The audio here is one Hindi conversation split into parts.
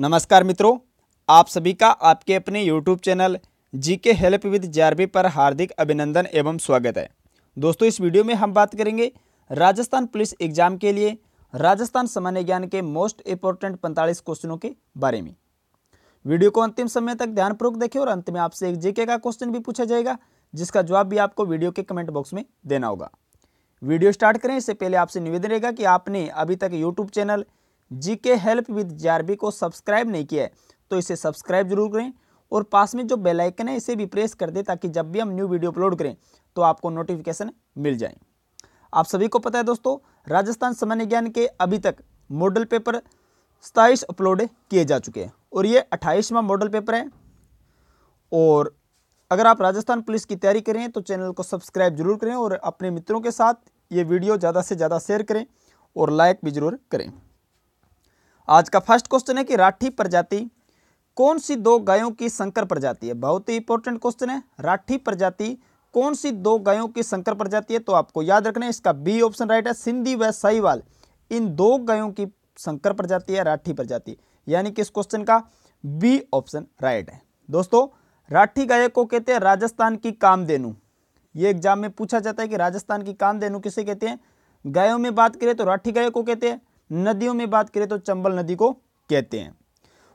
नमस्कार मित्रों आप सभी का आपके अपने यूट्यूब चैनल जी के हेल्प विद जे पर हार्दिक अभिनंदन एवं स्वागत है दोस्तों इस वीडियो में हम बात करेंगे राजस्थान पुलिस एग्जाम के लिए राजस्थान सामान्य ज्ञान के मोस्ट इंपॉर्टेंट पैंतालीस क्वेश्चनों के बारे में वीडियो को अंतिम समय तक ध्यानपूर्वक देखें और अंत में आपसे एक जीके का क्वेश्चन भी पूछा जाएगा जिसका जवाब भी आपको वीडियो के कमेंट बॉक्स में देना होगा वीडियो स्टार्ट करें इससे पहले आपसे निवेदन रहेगा कि आपने अभी तक यूट्यूब चैनल जी के हेल्प विद जे को सब्सक्राइब नहीं किया है तो इसे सब्सक्राइब जरूर करें और पास में जो बेल आइकन है इसे भी प्रेस कर दें ताकि जब भी हम न्यू वीडियो अपलोड करें तो आपको नोटिफिकेशन मिल जाए आप सभी को पता है दोस्तों राजस्थान सामान्य ज्ञान के अभी तक मॉडल पेपर सताईस अपलोड किए जा चुके हैं और ये अट्ठाईसवां मॉडल पेपर है और अगर आप राजस्थान पुलिस की तैयारी करें तो चैनल को सब्सक्राइब जरूर करें और अपने मित्रों के साथ ये वीडियो ज़्यादा से ज़्यादा शेयर करें और लाइक भी ज़रूर करें आज का फर्स्ट क्वेश्चन है कि राठी प्रजाति कौन सी दो गायों की संकर प्रजाति है बहुत ही इंपॉर्टेंट क्वेश्चन है राठी प्रजाति कौन सी दो गायों की संकर प्रजाति है तो आपको याद रखना है इसका बी ऑप्शन राइट है सिंधी व साहिवाल इन दो गायों की संकर प्रजाति है राठी प्रजाति यानी कि इस क्वेश्चन का बी ऑप्शन राइट है दोस्तों राठी गाय को कहते हैं राजस्थान की कामधेनु ये एग्जाम में पूछा जाता है कि राजस्थान की कामधेनु किसे कहते हैं गायों में बात करें तो राठी गाय को कहते हैं नदियों में बात करें तो चंबल नदी को कहते हैं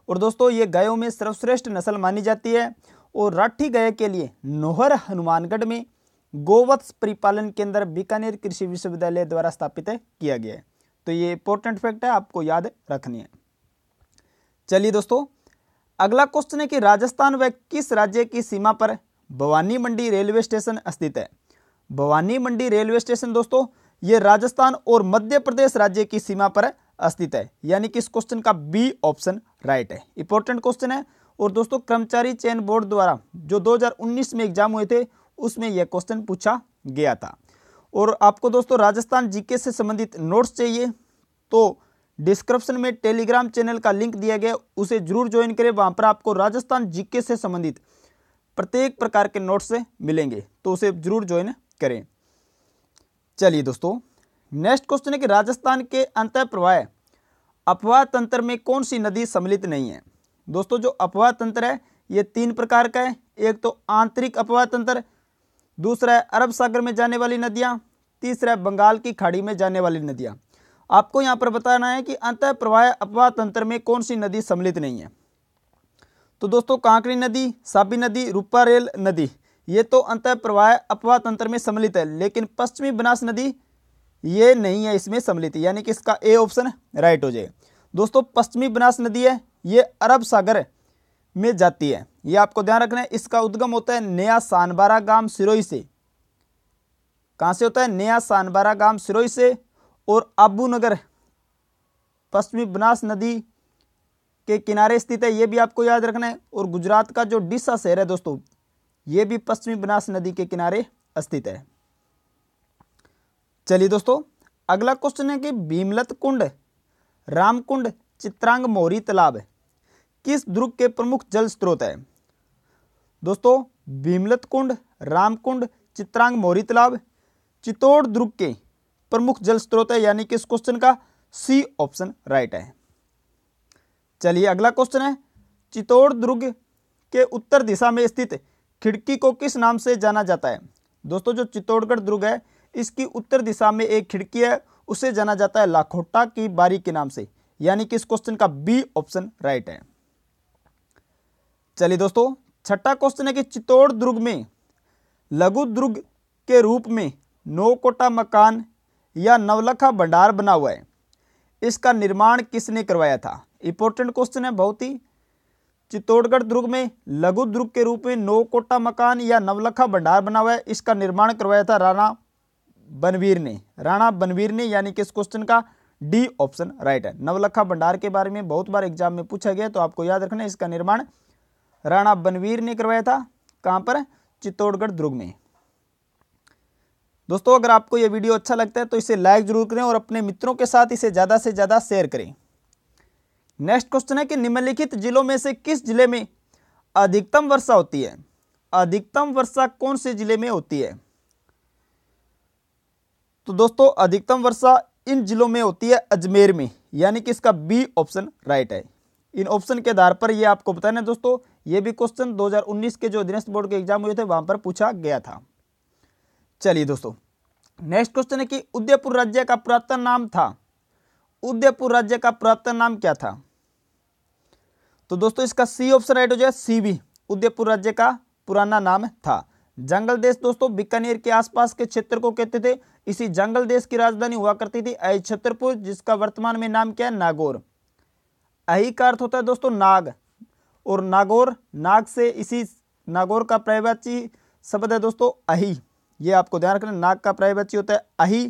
और दोस्तों ये गायों में सर्वश्रेष्ठ नस्ल मानी जाती है और राठी गाय के लिए नोहर हनुमानगढ़ में गोवत्स परिपालन केंद्र बीकानेर कृषि विश्वविद्यालय द्वारा स्थापित किया गया है तो ये इंपॉर्टेंट फैक्ट है आपको याद रखनी है चलिए दोस्तों अगला क्वेश्चन है कि राजस्थान व किस राज्य की सीमा पर भवानी मंडी रेलवे स्टेशन स्थित है भवानी मंडी रेलवे स्टेशन दोस्तों ये राजस्थान और मध्य प्रदेश राज्य की सीमा पर अस्थित है यानी कि इस क्वेश्चन का बी ऑप्शन राइट है इंपॉर्टेंट क्वेश्चन है और दोस्तों कर्मचारी चयन बोर्ड द्वारा जो 2019 में एग्जाम हुए थे उसमें यह क्वेश्चन पूछा गया था और आपको दोस्तों राजस्थान जीके से संबंधित नोट्स चाहिए तो डिस्क्रिप्शन में टेलीग्राम चैनल का लिंक दिया गया उसे जरूर ज्वाइन करें वहाँ पर आपको राजस्थान जीके से संबंधित प्रत्येक प्रकार के नोट्स मिलेंगे तो उसे जरूर ज्वाइन करें चलिए दोस्तों नेक्स्ट क्वेश्चन है कि राजस्थान के अंतप्रवाह अपवाह तंत्र में कौन सी नदी सम्मिलित नहीं है दोस्तों जो अपवाह तंत्र है ये तीन प्रकार का है एक तो आंतरिक अपवाह तंत्र दूसरा है अरब सागर में जाने वाली नदियाँ तीसरा है बंगाल की खाड़ी में जाने वाली नदियाँ आपको यहाँ पर बताना है कि अंत प्रवाह अपवाह तंत्र में कौन सी नदी सम्मिलित नहीं है तो दोस्तों कांकरी नदी साबी नदी रूपा रेल नदी ये तो अंत प्रवाह अपवा तंत्र में सम्मिलित है लेकिन पश्चिमी बनास नदी ये नहीं है इसमें सम्मिलित यानी कि इसका ए ऑप्शन राइट हो जाए दोस्तों पश्चिमी बनास नदी है ये अरब सागर में जाती है ये आपको ध्यान रखना है इसका उद्गम होता है नया सानबारा गांव सिरोई से कहाँ से होता है नया सानबारा गांव सिरोई से और आबू नगर पश्चिमी बनास नदी के किनारे स्थित है ये भी आपको याद रखना है और गुजरात का जो डिस्सा शहर है दोस्तों ये भी पश्चिमी बनास नदी के किनारे स्थित है चलिए दोस्तों अगला क्वेश्चन है कि भीमलत कुंड रामकुंड चित्रांग मोरी तालाब किस दुर्ग के प्रमुख जल स्रोत है दोस्तों भीमलत कुंड रामकुंड चित्रांग मोरी तालाब चित्तौड़ दुर्ग के प्रमुख जल स्रोत है यानी कि इस क्वेश्चन का सी ऑप्शन राइट है चलिए अगला क्वेश्चन है चित्तौड़ दुर्ग के उत्तर दिशा में स्थित खिड़की को किस नाम से जाना जाता है दोस्तों जो चित्तौड़गढ़ दुर्ग है इसकी उत्तर दिशा में एक खिड़की है उसे जाना जाता है लाखोटा की बारी के नाम से यानी कि इस क्वेश्चन का बी ऑप्शन राइट है चलिए दोस्तों छठा क्वेश्चन है कि चित्तौड़ दुर्ग में लघु दुर्ग के रूप में नौ कोटा मकान या नवलखा भंडार बना हुआ है इसका निर्माण किसने करवाया था इंपॉर्टेंट क्वेश्चन है बहुत ही चित्तौड़गढ़ दुर्ग में लघु दुर्ग के रूप में कोटा मकान या नवलखा भंडार बना हुआ है इसका निर्माण करवाया था राणा बनवीर ने राणा बनवीर ने यानी कि इस क्वेश्चन का डी ऑप्शन राइट है नवलखा भंडार के बारे में बहुत बार एग्जाम में पूछा गया तो आपको याद रखना इसका निर्माण राणा बनवीर ने करवाया था कहाँ पर चित्तौड़गढ़ दुर्ग में दोस्तों अगर आपको यह वीडियो अच्छा लगता है तो इसे लाइक जरूर करें और अपने मित्रों के साथ इसे ज़्यादा से ज़्यादा शेयर करें नेक्स्ट क्वेश्चन है कि निम्नलिखित जिलों में से किस जिले में अधिकतम वर्षा होती है अधिकतम वर्षा कौन से जिले में होती है तो दोस्तों अधिकतम वर्षा इन जिलों में होती है अजमेर में यानी कि इसका बी ऑप्शन राइट है इन ऑप्शन के आधार पर ये आपको बताना है दोस्तों ये भी क्वेश्चन 2019 के जो अधीनस्थ बोर्ड के एग्जाम हुए थे वहां पर पूछा गया था चलिए दोस्तों नेक्स्ट क्वेश्चन है कि उदयपुर राज्य का पुरातन नाम था उदयपुर राज्य का पुरातन नाम क्या था तो दोस्तों इसका सी ऑप्शन राइट हो जाएगा सीबी उदयपुर राज्य का पुराना नाम था जंगल देश दोस्तों बीकानेर के आसपास के क्षेत्र को कहते थे इसी जंगल देश की राजधानी हुआ करती थी अहि छतरपुर जिसका वर्तमान में नाम क्या है नागौर अही का अर्थ होता है दोस्तों नाग और नागौर नाग से इसी नागौर का प्रायवाची शब्द है दोस्तों अहि ये आपको ध्यान रखना नाग का प्रायवाची होता है अहि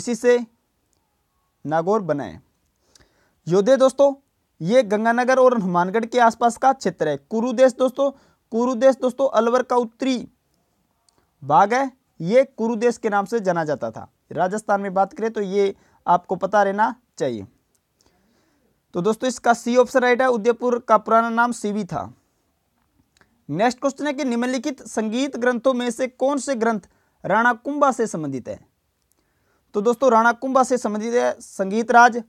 इसी से नागौर बनाए योद्धे दोस्तों ये गंगानगर और हनुमानगढ़ के आसपास का क्षेत्र है कुरुदेश दोस्तों कुरुदेश दोस्तों अलवर का उत्तरी भाग है ये कुरुदेश के नाम से जाना जाता था राजस्थान में बात करें तो ये आपको पता रहना चाहिए तो दोस्तों इसका सी ऑप्शन राइट है उदयपुर का पुराना नाम सीवी था नेक्स्ट क्वेश्चन है कि निम्नलिखित संगीत ग्रंथों में से कौन से ग्रंथ राणा कुंभा से संबंधित है तो दोस्तों राणा कुंभा से संबंधित है संगीत राज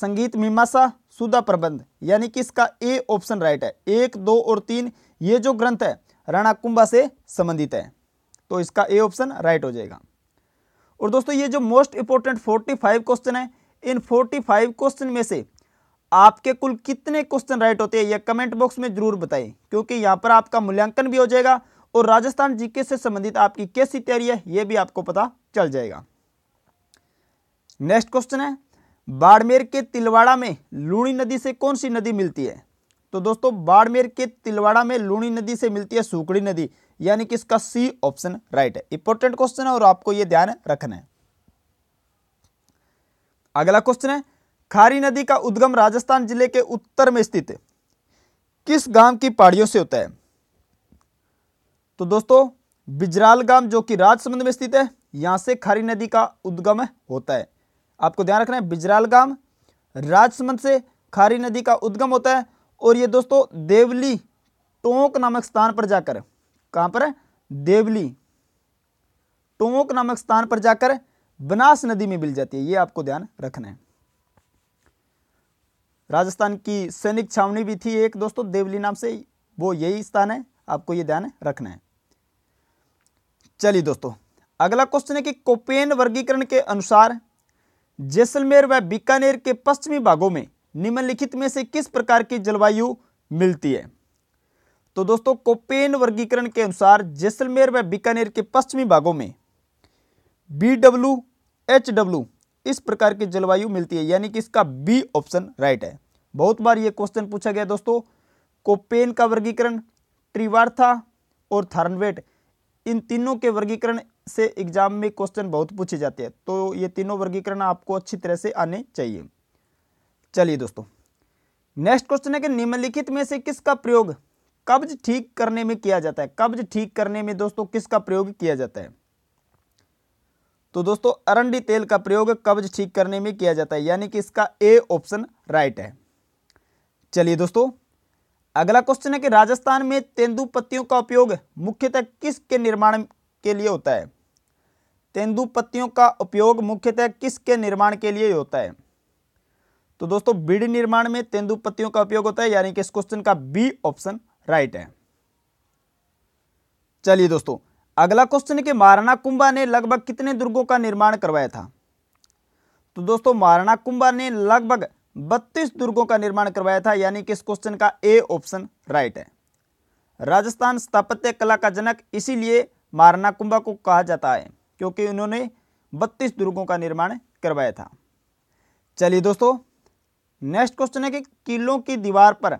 संगीत मीमासा सुधा प्रबंध यानी कि इसका ए ऑप्शन राइट है एक दो और तीन ये जो ग्रंथ है राणा कुंभा से संबंधित है तो इसका ए ऑप्शन राइट हो जाएगा और दोस्तों ये जो मोस्ट इंपॉर्टेंट 45 क्वेश्चन है इन 45 क्वेश्चन में से आपके कुल कितने क्वेश्चन राइट होते हैं यह कमेंट बॉक्स में जरूर बताएं क्योंकि यहां पर आपका मूल्यांकन भी हो जाएगा और राजस्थान जीके से संबंधित आपकी कैसी तैयारी है यह भी आपको पता चल जाएगा नेक्स्ट क्वेश्चन है बाड़मेर के तिलवाड़ा में लूणी नदी से कौन सी नदी मिलती है तो दोस्तों बाड़मेर के तिलवाड़ा में लूणी नदी से मिलती है सुकड़ी नदी यानी कि इसका सी ऑप्शन राइट है इंपॉर्टेंट क्वेश्चन है और आपको यह ध्यान रखना है अगला क्वेश्चन है खारी नदी का उद्गम राजस्थान जिले के उत्तर में स्थित किस गांव की पहाड़ियों से होता है तो दोस्तों बिजराल गांव जो कि राजसमंद में स्थित है यहां से खारी नदी का उद्गम होता है आपको ध्यान रखना है बिजराल गांव राजसमंद से खारी नदी का उद्गम होता है और ये दोस्तों देवली टोंक नामक स्थान पर जाकर कहां पर है देवली टोंक नामक स्थान पर जाकर बनास नदी में मिल जाती है ये आपको ध्यान रखना है राजस्थान की सैनिक छावनी भी थी एक दोस्तों देवली नाम से वो यही स्थान है आपको ये ध्यान रखना है चलिए दोस्तों अगला क्वेश्चन है कि कोपेन वर्गीकरण के अनुसार जैसलमेर व बीकानेर के पश्चिमी भागों में निम्नलिखित में से किस प्रकार की जलवायु मिलती है तो दोस्तों कोपेन वर्गीकरण के अनुसार जैसलमेर व बीकानेर के पश्चिमी भागों में बी डब्ल्यू एच डब्ल्यू इस प्रकार की जलवायु मिलती है यानी कि इसका बी ऑप्शन राइट है बहुत बार ये क्वेश्चन पूछा गया दोस्तों कोपेन का वर्गीकरण ट्रिवार्था और थारनवेट इन तीनों के वर्गीकरण से एग्जाम में क्वेश्चन बहुत पूछे जाते हैं तो ये तीनों वर्गीकरण आपको अच्छी तरह से आने चाहिए चलिए दोस्तों नेक्स्ट क्वेश्चन है कि निम्नलिखित में से किसका प्रयोग कब्ज ठीक करने में किया जाता है कब्ज ठीक करने में दोस्तों किसका प्रयोग किया जाता है तो दोस्तों अरंडी तेल का प्रयोग कब्ज ठीक करने में किया जाता है यानी कि इसका ए ऑप्शन राइट है चलिए दोस्तों अगला क्वेश्चन है कि राजस्थान में तेंदु पत्तियों का उपयोग मुख्यतः किसके निर्माण के लिए होता है तेंदु पत्तियों का उपयोग मुख्यतः किसके निर्माण के लिए होता है तो दोस्तों बीड़ी निर्माण में तेंदु पत्तियों का उपयोग होता है यानी कि इस क्वेश्चन का बी ऑप्शन राइट है चलिए दोस्तों अगला क्वेश्चन के महाराणा कुंभा ने लगभग कितने दुर्गों का निर्माण करवाया था तो दोस्तों महाराणा कुंभा ने लगभग बत्तीस दुर्गों का निर्माण करवाया था यानी कि इस क्वेश्चन का ए ऑप्शन राइट है राजस्थान स्थापत्य कला का जनक इसीलिए महाराणा कुंभा को कहा जाता है क्योंकि उन्होंने बत्तीस दुर्गों का निर्माण करवाया था चलिए दोस्तों नेक्स्ट क्वेश्चन है कि किलों की दीवार पर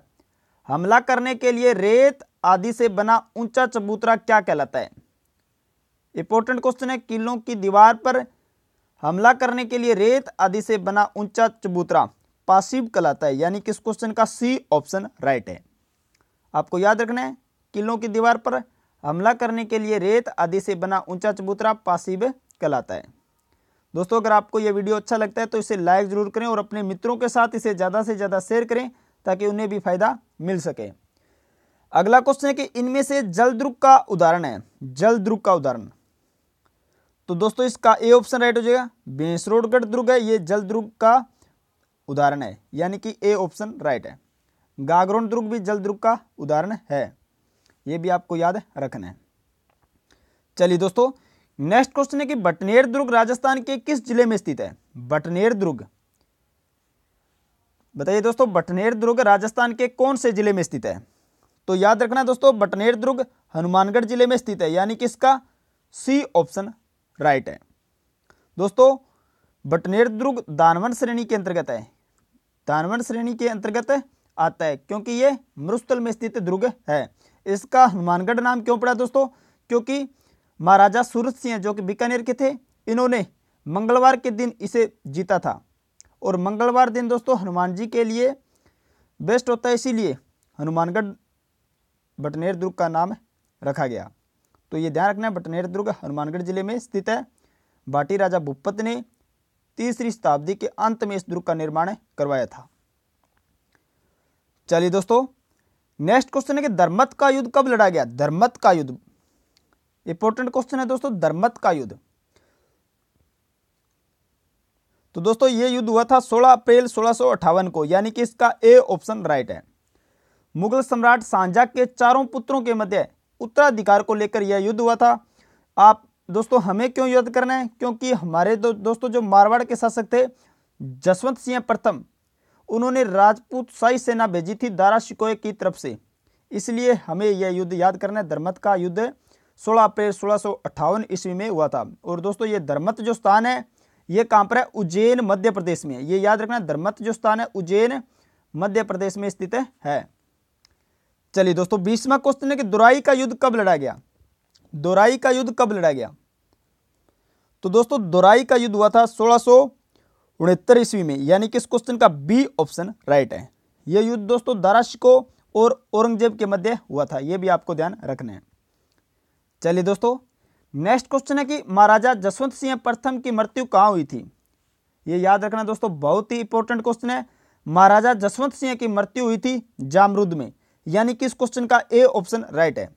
हमला करने के लिए रेत आदि से बना ऊंचा चबूतरा क्या कहलाता है इंपॉर्टेंट क्वेश्चन है किलों की दीवार पर हमला करने के लिए रेत आदि से बना ऊंचा चबूतरा पासिव कहलाता है यानी कि इस क्वेश्चन का सी ऑप्शन राइट है आपको याद रखना है किलों की दीवार पर हमला करने के लिए रेत आदि से बना ऊंचा चबूतरा पासिब कहलाता है दोस्तों अगर आपको यह वीडियो अच्छा लगता है तो इसे लाइक ज़रूर करें और अपने मित्रों के साथ इसे ज़्यादा से ज़्यादा शेयर करें ताकि उन्हें भी फ़ायदा मिल सके अगला क्वेश्चन है कि इनमें से जलद्रुक का उदाहरण है जलद्रुक का उदाहरण तो दोस्तों इसका ए ऑप्शन राइट हो जाएगा बेसरोडगढ़ दुर्ग है ये जलद्रुक का उदाहरण है यानी कि ए ऑप्शन राइट है गागरोन दुर्ग भी जलद्रुक का उदाहरण है ये भी आपको याद रखना है चलिए दोस्तों नेक्स्ट क्वेश्चन है कि बटनेर दुर्ग राजस्थान के किस जिले में स्थित है बटनेर दुर्ग बताइए दोस्तों बटनेर दुर्ग राजस्थान के कौन से जिले में स्थित है तो याद रखना दोस्तों बटनेर दुर्ग हनुमानगढ़ जिले में स्थित है यानी कि इसका सी ऑप्शन राइट है दोस्तों बटनेर दुर्ग दानवन श्रेणी के अंतर्गत है दानवन श्रेणी के अंतर्गत आता है क्योंकि यह मरुस्थल में स्थित दुर्ग है इसका हनुमानगढ़ नाम क्यों पड़ा दोस्तों क्योंकि महाराजा सूरज सिंह जो कि बीकानेर के थे इन्होंने मंगलवार के दिन इसे जीता था और मंगलवार दिन दोस्तों हनुमान जी के लिए बेस्ट होता है इसीलिए हनुमानगढ़ बटनेर दुर्ग का नाम रखा गया तो ये ध्यान रखना है बटनेर दुर्ग हनुमानगढ़ जिले में स्थित है बाटी राजा भूपत ने तीसरी शताब्दी के अंत में इस दुर्ग का निर्माण करवाया था चलिए दोस्तों नेक्स्ट क्वेश्चन है कि धर्मत का युद्ध कब लड़ा गया धर्मत का युद्ध इंपॉर्टेंट क्वेश्चन है दोस्तों धर्मत का युद्ध तो दोस्तों ये युद्ध हुआ था 16 अप्रैल सोलह को यानी कि इसका ए ऑप्शन राइट है मुगल सम्राट सांझा के चारों पुत्रों के मध्य उत्तराधिकार को लेकर यह युद्ध हुआ था आप दोस्तों हमें क्यों युद्ध करना है क्योंकि हमारे दो, दोस्तों जो मारवाड़ के शासक थे जसवंत सिंह प्रथम उन्होंने राजपूत शाही सेना भेजी थी दारा शिकोए की तरफ से इसलिए हमें यह युद्ध याद करना है धर्मत का युद्ध 16 अप्रैल सोलह ईस्वी में हुआ था और दोस्तों ये धर्मत जो स्थान है ये कहाँ पर है उज्जैन मध्य प्रदेश में ये याद रखना धर्मत जो स्थान है उज्जैन मध्य प्रदेश में स्थित है चलिए दोस्तों बीसवा क्वेश्चन है कि दुराई का युद्ध कब लड़ा गया दुराई का युद्ध कब लड़ा गया तो दोस्तों दुराई का युद्ध हुआ था सोलह उनहत्तर ईस्वी में यानी कि इस क्वेश्चन का बी ऑप्शन राइट है यह युद्ध दोस्तों दाराशिको और औरंगजेब के मध्य हुआ था यह भी आपको ध्यान रखना है चलिए दोस्तों नेक्स्ट क्वेश्चन है कि महाराजा जसवंत सिंह प्रथम की मृत्यु कहाँ हुई थी ये याद रखना दोस्तों बहुत ही इंपॉर्टेंट क्वेश्चन है महाराजा जसवंत सिंह की मृत्यु हुई थी जामरुद में यानी कि इस क्वेश्चन का ए ऑप्शन राइट है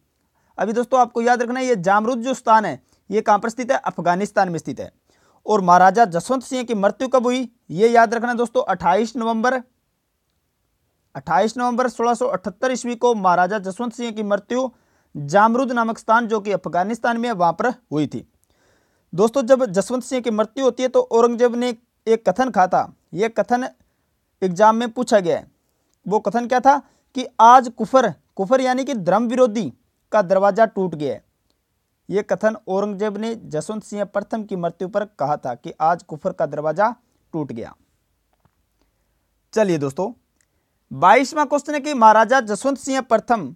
अभी दोस्तों आपको याद रखना है ये जामरुद जो स्थान है ये कहाँ पर स्थित है अफगानिस्तान में स्थित है और महाराजा जसवंत सिंह की मृत्यु कब हुई ये याद रखना दोस्तों 28 नवंबर 28 नवंबर 1678 ईस्वी को महाराजा जसवंत सिंह की मृत्यु जामरूद नामक स्थान जो कि अफगानिस्तान में वहां पर हुई थी दोस्तों जब जसवंत सिंह की मृत्यु होती है तो औरंगजेब ने एक कथन कहा था यह कथन एग्जाम में पूछा गया है वो कथन क्या था कि आज कुफर कुफर यानी कि धर्म विरोधी का दरवाज़ा टूट गया है ये कथन औरंगजेब ने जसवंत सिंह प्रथम की मृत्यु पर कहा था कि आज कुफर का दरवाज़ा टूट गया चलिए दोस्तों बाईसवा क्वेश्चन है कि महाराजा जसवंत सिंह प्रथम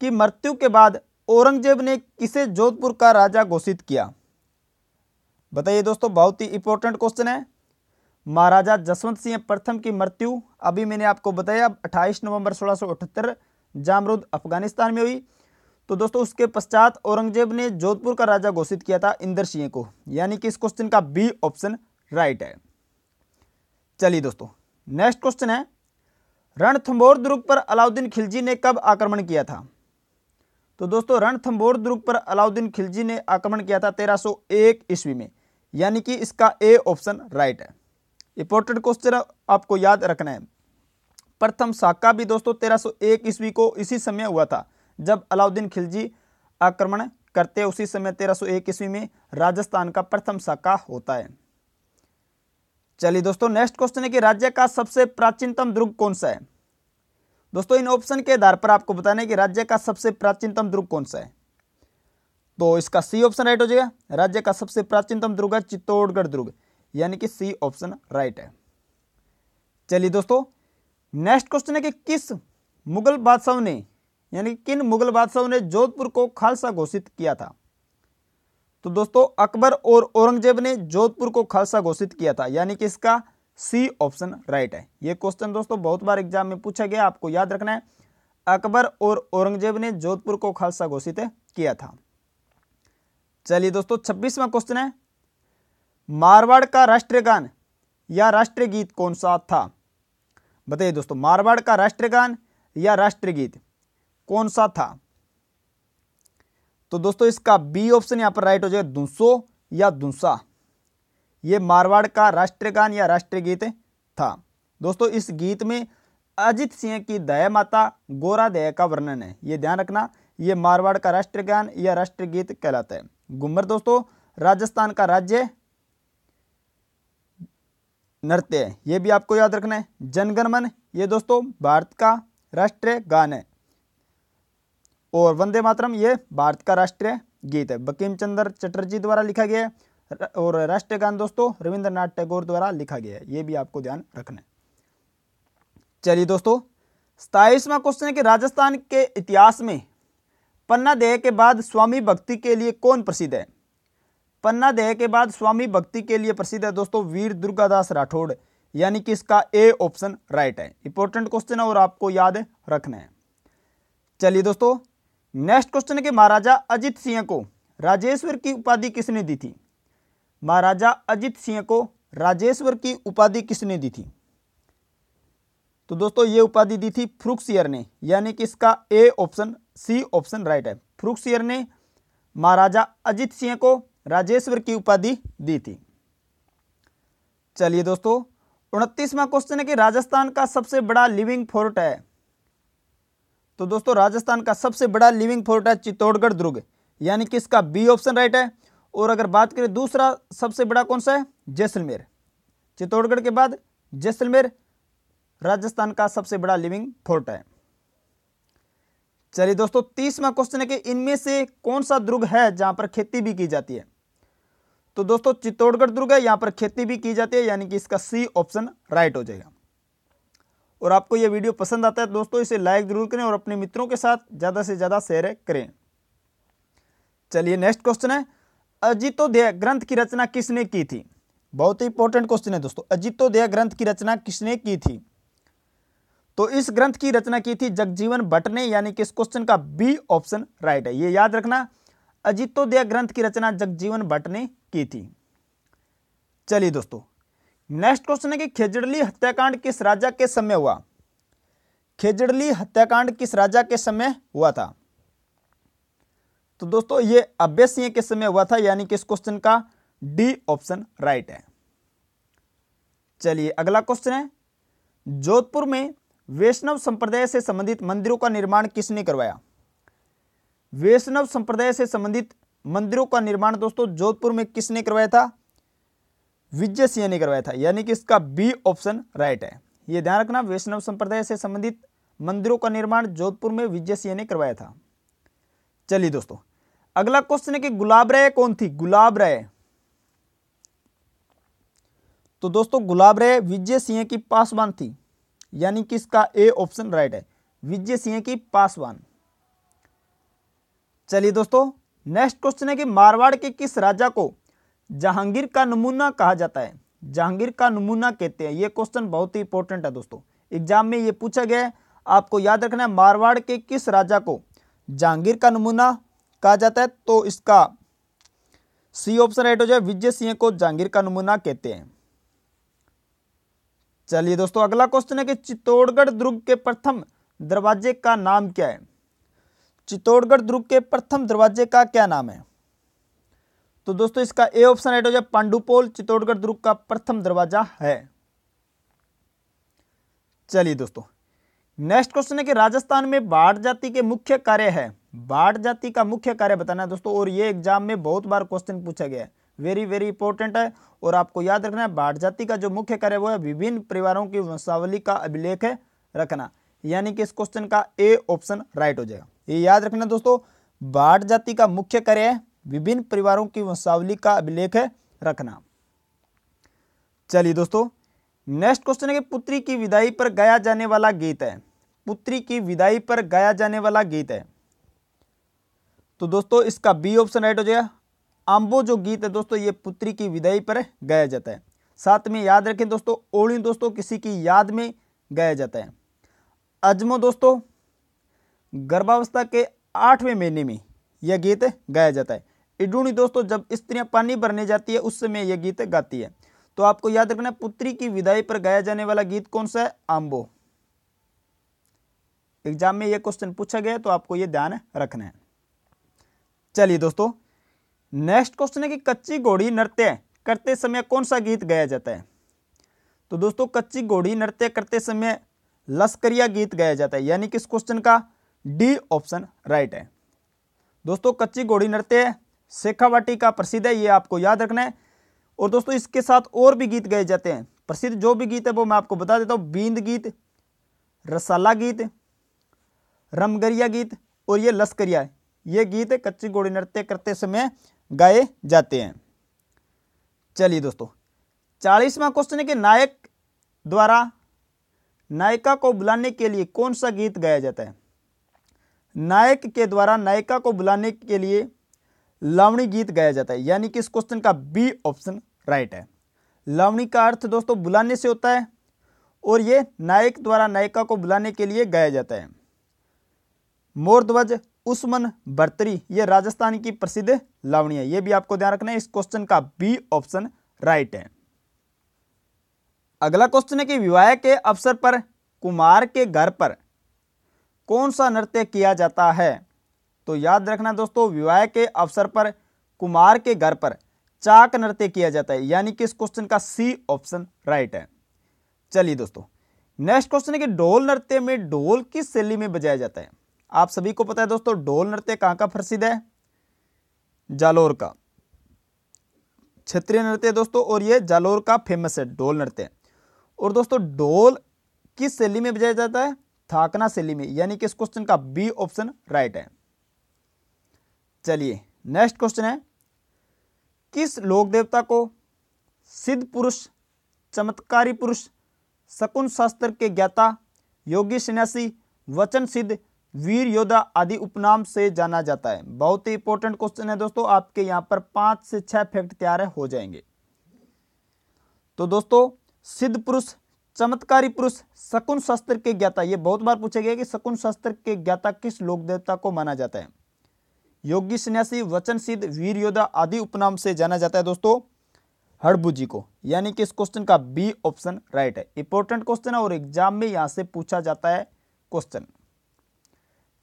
की मृत्यु के बाद औरंगजेब ने किसे जोधपुर का राजा घोषित किया बताइए दोस्तों बहुत ही इंपॉर्टेंट क्वेश्चन है महाराजा जसवंत सिंह प्रथम की मृत्यु अभी मैंने आपको बताया 28 नवंबर सोलह अठहत्तर जामरुद अफगानिस्तान में हुई तो दोस्तों उसके पश्चात औरंगजेब ने जोधपुर का राजा घोषित किया था इंदर सिंह को यानी कि इस क्वेश्चन का बी ऑप्शन राइट है चलिए दोस्तों नेक्स्ट क्वेश्चन है रणथंबोर दुर्ग पर अलाउद्दीन खिलजी ने कब आक्रमण किया था तो दोस्तों रणथंबोर दुर्ग पर अलाउद्दीन खिलजी ने आक्रमण किया था 1301 ईस्वी में यानी कि इसका ए ऑप्शन राइट है इंपॉर्टेंट क्वेश्चन आपको याद रखना है प्रथम साका भी दोस्तों 1301 ईस्वी को इसी समय हुआ था जब अलाउद्दीन खिलजी आक्रमण करते उसी समय तेरह सौ एक ईस्वी में राजस्थान का प्रथम शाखा होता है चलिए दोस्तों नेक्स्ट क्वेश्चन है कि राज्य का सबसे प्राचीनतम दुर्ग कौन सा है दोस्तों इन ऑप्शन के आधार पर आपको बताने कि राज्य का सबसे प्राचीनतम दुर्ग कौन सा है तो इसका सी ऑप्शन राइट हो जाएगा राज्य का सबसे प्राचीनतम दुर्ग है चित्तौड़गढ़ दुर्ग यानी कि सी ऑप्शन राइट है चलिए दोस्तों नेक्स्ट क्वेश्चन है कि किस मुगल बादशाह ने यानी किन मुगल बादशाहों ने जोधपुर को खालसा घोषित किया था तो दोस्तों अकबर और औरंगजेब ने जोधपुर को खालसा घोषित किया था यानी कि इसका सी ऑप्शन राइट है ये क्वेश्चन दोस्तों बहुत बार एग्जाम में पूछा गया आपको याद रखना है अकबर और औरंगजेब ने जोधपुर को खालसा घोषित किया था चलिए दोस्तों छब्बीसवा क्वेश्चन है मारवाड़ का राष्ट्रीय गान या राष्ट्रीय गीत कौन सा था बताइए दोस्तों मारवाड़ का राष्ट्रीय गान या राष्ट्रीय गीत कौन सा था तो दोस्तों इसका बी ऑप्शन यहां पर राइट हो जाएगा दुसो या दुसा यह मारवाड़ का राष्ट्रगान या राष्ट्रीय गीत था दोस्तों इस गीत में अजित सिंह की दया माता गोरा दया का वर्णन है यह ध्यान रखना यह मारवाड़ का राष्ट्रगान या राष्ट्रीय गीत कहलाता है गुमर दोस्तों राजस्थान का राज्य नृत्य है यह भी आपको याद रखना है जनगणमन ये दोस्तों भारत का राष्ट्रीय गान है और वंदे मातरम ये भारत का राष्ट्रीय गीत है बकीम चंद्र चटर्जी द्वारा लिखा गया है और राष्ट्रीय गान दोस्तों रविंद्रनाथ टैगोर द्वारा लिखा गया है ये भी आपको ध्यान रखना है चलिए दोस्तों सताइसवा क्वेश्चन है कि राजस्थान के इतिहास में पन्ना देह के बाद स्वामी भक्ति के लिए कौन प्रसिद्ध है पन्ना देह के बाद स्वामी भक्ति के लिए प्रसिद्ध है दोस्तों वीर दुर्गादास राठौड़ यानी कि इसका ए ऑप्शन राइट है इंपॉर्टेंट क्वेश्चन है और आपको याद रखना है चलिए दोस्तों नेक्स्ट क्वेश्चन है कि महाराजा अजित सिंह को राजेश्वर की उपाधि किसने दी थी महाराजा अजित सिंह को राजेश्वर की उपाधि किसने दी थी तो दोस्तों ये उपाधि दी थी फ्रुक्सियर ने यानी कि इसका A option C option right है फ्रुक्सियर ने महाराजा अजित सिंह को राजेश्वर की उपाधि दी थी चलिए दोस्तों उनतीसवां क्वेश्चन है कि राजस्थान का सबसे बड़ा लिविंग फोर्ट है तो दोस्तों राजस्थान का सबसे बड़ा लिविंग फोर्ट है चित्तौड़गढ़ दुर्ग यानी कि इसका बी ऑप्शन राइट है और अगर बात करें दूसरा सबसे बड़ा कौन सा है जैसलमेर चित्तौड़गढ़ के बाद जैसलमेर राजस्थान का सबसे बड़ा लिविंग फोर्ट है चलिए दोस्तों तीसवा क्वेश्चन है कि इनमें से कौन सा दुर्ग है जहां पर खेती भी की जाती है तो दोस्तों चित्तौड़गढ़ दुर्ग है यहां पर खेती भी की जाती है यानी कि इसका सी ऑप्शन राइट हो जाएगा और आपको यह वीडियो पसंद आता है दोस्तों इसे लाइक ज़रूर करें और अपने मित्रों के साथ ज़्यादा से ज़्यादा शेयर करें चलिए नेक्स्ट क्वेश्चन है अजितोदय ग्रंथ की रचना किसने की थी बहुत ही इंपॉर्टेंट क्वेश्चन है दोस्तों अजितोदय ग्रंथ की रचना किसने की थी तो इस ग्रंथ की रचना की थी जगजीवन भट्ट ने यानी कि इस क्वेश्चन का बी ऑप्शन राइट है ये याद रखना अजितोदय ग्रंथ की रचना जगजीवन भट्ट ने की थी चलिए दोस्तों नेक्स्ट क्वेश्चन है कि खेजड़ली हत्याकांड किस राजा के समय हुआ खेजड़ली हत्याकांड किस राजा के समय हुआ था तो दोस्तों ये अभ्य सिंह के समय हुआ था यानी कि इस क्वेश्चन का डी ऑप्शन राइट है चलिए अगला क्वेश्चन है जोधपुर में वैष्णव संप्रदाय से संबंधित मंदिरों का निर्माण किसने करवाया वैष्णव संप्रदाय से संबंधित मंदिरों का निर्माण दोस्तों जोधपुर में किसने करवाया था विजय सिंह ने करवाया था यानी कि इसका बी ऑप्शन राइट है ये ध्यान रखना वैष्णव संप्रदाय से संबंधित मंदिरों का निर्माण जोधपुर में विजय सिंह ने करवाया था चलिए दोस्तों अगला क्वेश्चन है कि गुलाब राय कौन थी गुलाब राय तो दोस्तों गुलाब राय विजय सिंह की पासवान थी यानी कि इसका ए ऑप्शन राइट है विजय सिंह की पासवान चलिए दोस्तों नेक्स्ट क्वेश्चन है कि मारवाड़ के किस राजा को जहांगीर का नमूना कहा जाता है जहांगीर का नमूना कहते हैं ये क्वेश्चन बहुत ही इंपॉर्टेंट है दोस्तों एग्जाम में ये पूछा गया है आपको याद रखना है मारवाड़ के किस राजा को जहांगीर का नमूना कहा जाता है तो इसका सी ऑप्शन राइट हो जाए विजय सिंह को जहांगीर का नमूना कहते हैं चलिए दोस्तों अगला क्वेश्चन है कि चित्तौड़गढ़ दुर्ग के प्रथम दरवाजे का नाम क्या है चित्तौड़गढ़ दुर्ग के प्रथम दरवाजे का क्या नाम है तो दोस्तों इसका ए ऑप्शन राइट हो जाए पांडुपोल चित्तौड़गढ़ दुर्ग का प्रथम दरवाजा है चलिए दोस्तों नेक्स्ट क्वेश्चन है कि राजस्थान में बाढ़ जाति के मुख्य कार्य है बाढ़ जाति का मुख्य कार्य बताना है दोस्तों और ये एग्जाम में बहुत बार क्वेश्चन पूछा गया है वेरी वेरी इंपॉर्टेंट है और आपको याद रखना है बाढ़ जाति का जो मुख्य कार्य वो है विभिन्न परिवारों की वंशावली का अभिलेख रखना यानी कि इस क्वेश्चन का ए ऑप्शन राइट हो जाएगा ये याद रखना दोस्तों बाढ़ जाति का मुख्य कार्य है विभिन्न परिवारों की वंशावली का अभिलेख रखना चलिए दोस्तों नेक्स्ट क्वेश्चन है कि पुत्री की विदाई पर गाया जाने वाला गीत है पुत्री की विदाई पर गाया जाने वाला गीत है तो दोस्तों इसका बी ऑप्शन राइट हो जाएगा आंबो जो गीत है दोस्तों ये पुत्री की विदाई पर गाया जाता है साथ में याद रखें दोस्तों ओणी दोस्तों किसी की याद में गाया जाता है अजमो दोस्तों गर्भावस्था के आठवें महीने में यह गीत गाया जाता है इडूनी दोस्तों जब स्त्रियां पानी भरने जाती है उस समय यह गीत गाती है तो आपको याद रखना पुत्री की विदाई पर गाया जाने वाला गीत कौन सा है आम्बो एग्जाम में यह क्वेश्चन पूछा गया तो आपको यह ध्यान रखना है चलिए दोस्तों नेक्स्ट क्वेश्चन है कि कच्ची घोड़ी नृत्य करते समय कौन सा गीत गाया जाता है तो दोस्तों कच्ची घोड़ी नृत्य करते समय लश्करिया गीत गाया जाता है यानी कि इस क्वेश्चन का डी ऑप्शन राइट है दोस्तों कच्ची घोड़ी नृत्य सेखावाटी का प्रसिद्ध है ये आपको याद रखना है और दोस्तों इसके साथ और भी गीत गाए जाते हैं प्रसिद्ध जो भी गीत है वो मैं आपको बता देता हूँ बींद गीत रसाला गीत रमगरिया गीत और ये लस्करिया ये गीत कच्ची घोड़ी नृत्य करते समय गाए जाते हैं चलिए दोस्तों चालीसवा क्वेश्चन है कि नायक द्वारा नायिका को बुलाने के लिए कौन सा गीत गाया जाता है नायक के द्वारा नायिका को बुलाने के लिए लवणी गीत गाया जाता है यानी कि इस क्वेश्चन का बी ऑप्शन राइट है लावणी का अर्थ दोस्तों बुलाने से होता है और ये नायक द्वारा नायिका को बुलाने के लिए गाया जाता है मोरध्वज उस्मन बर्तरी ये राजस्थान की प्रसिद्ध लावणी है ये भी आपको ध्यान रखना है इस क्वेश्चन का बी ऑप्शन राइट है अगला क्वेश्चन है कि विवाह के अवसर पर कुमार के घर पर कौन सा नृत्य किया जाता है तो याद रखना दोस्तों विवाह के अवसर पर कुमार के घर पर चाक नृत्य किया जाता है यानी कि इस क्वेश्चन का सी ऑप्शन राइट है चलिए दोस्तों नेक्स्ट क्वेश्चन है कि ढोल नृत्य में ढोल किस शैली में बजाया जाता है आप सभी को पता है दोस्तों ढोल नृत्य कहाँ का प्रसिद्ध है जालोर का क्षेत्रीय नृत्य दोस्तों और ये जालोर का फेमस है ढोल नृत्य और दोस्तों ढोल किस शैली में बजाया जाता है थाकना शैली में यानी कि इस क्वेश्चन का बी ऑप्शन राइट है चलिए नेक्स्ट क्वेश्चन है किस लोक देवता को सिद्ध पुरुष चमत्कारी पुरुष शकुन शास्त्र के ज्ञाता योगी सन्यासी वचन सिद्ध वीर योद्धा आदि उपनाम से जाना जाता है बहुत ही इंपॉर्टेंट क्वेश्चन है दोस्तों आपके यहाँ पर पाँच से छः फैक्ट तैयार हो जाएंगे तो दोस्तों सिद्ध पुरुष चमत्कारी पुरुष शकुन शास्त्र के ज्ञाता ये बहुत बार पूछा गया कि शकुन शास्त्र के ज्ञाता किस लोक देवता को माना जाता है योगी सन्यासी वचन सिद्ध वीर योद्धा आदि उपनाम से जाना जाता है दोस्तों हड़बू जी को यानी कि इस क्वेश्चन का बी ऑप्शन राइट है इंपॉर्टेंट क्वेश्चन है और एग्जाम में यहां से पूछा जाता है क्वेश्चन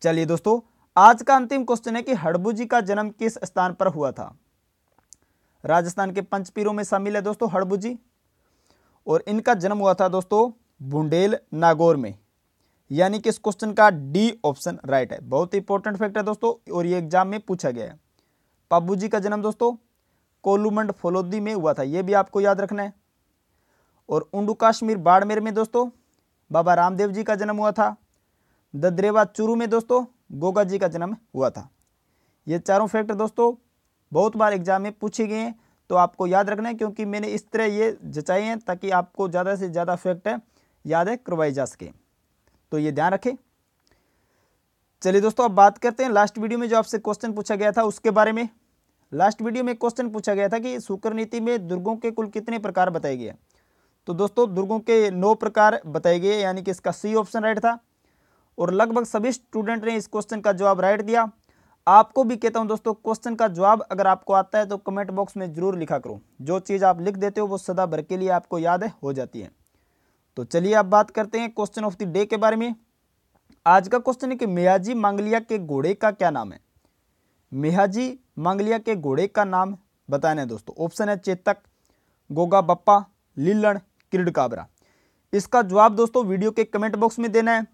चलिए दोस्तों आज का अंतिम क्वेश्चन है कि हड़बू जी का जन्म किस स्थान पर हुआ था राजस्थान के पंचपीरों में शामिल है दोस्तों हड़बू जी और इनका जन्म हुआ था दोस्तों बुंडेल नागौर में यानी कि इस क्वेश्चन का डी ऑप्शन राइट है बहुत इंपॉर्टेंट फैक्ट है दोस्तों और ये एग्जाम में पूछा गया है पब्बू जी का जन्म दोस्तों कोलुमंड फलोदी में हुआ था ये भी आपको याद रखना है और उंडू काश्मीर बाड़मेर में दोस्तों बाबा रामदेव जी का जन्म हुआ था ददरेवा चूरू में दोस्तों गोगा जी का जन्म हुआ था ये चारों फैक्ट दोस्तों बहुत बार एग्जाम में पूछे गए हैं तो आपको याद रखना है क्योंकि मैंने इस तरह ये जचाए हैं ताकि आपको ज़्यादा से ज़्यादा फैक्ट याद करवाई जा सकें तो ये ध्यान रखें चलिए दोस्तों अब बात करते हैं लास्ट वीडियो में जो आपसे क्वेश्चन पूछा गया था उसके बारे में लास्ट वीडियो में क्वेश्चन पूछा गया था कि शुक्र नीति में दुर्गों के कुल कितने प्रकार बताए गए तो दोस्तों दुर्गों के नौ प्रकार बताए गए यानी कि इसका सी ऑप्शन राइट था और लगभग सभी स्टूडेंट ने इस क्वेश्चन का जवाब राइट दिया आपको भी कहता हूं दोस्तों क्वेश्चन का जवाब अगर आपको आता है तो कमेंट बॉक्स में जरूर लिखा करो जो चीज़ आप लिख देते हो वो सदा भर के लिए आपको याद है हो जाती है तो चलिए अब बात करते हैं क्वेश्चन ऑफ द डे के बारे में आज का क्वेश्चन है कि मियाजी मांगलिया के घोड़े का क्या नाम है मियाजी मांगलिया के घोड़े का नाम बताना है दोस्तों ऑप्शन है चेतक गोगा बप्पा लीलण किरड काबरा इसका जवाब दोस्तों वीडियो के कमेंट बॉक्स में देना है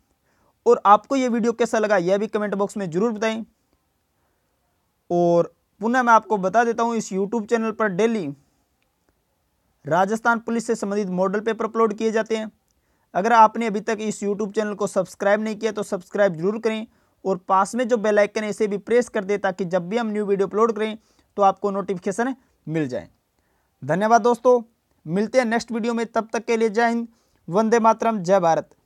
और आपको यह वीडियो कैसा लगा यह भी कमेंट बॉक्स में ज़रूर बताएं और पुनः मैं आपको बता देता हूं इस यूट्यूब चैनल पर डेली राजस्थान पुलिस से संबंधित मॉडल पेपर अपलोड किए जाते हैं अगर आपने अभी तक इस यूट्यूब चैनल को सब्सक्राइब नहीं किया तो सब्सक्राइब जरूर करें और पास में जो बेल आइकन है इसे भी प्रेस कर दें ताकि जब भी हम न्यू वीडियो अपलोड करें तो आपको नोटिफिकेशन मिल जाए धन्यवाद दोस्तों मिलते हैं नेक्स्ट वीडियो में तब तक के लिए जय हिंद वंदे मातरम जय भारत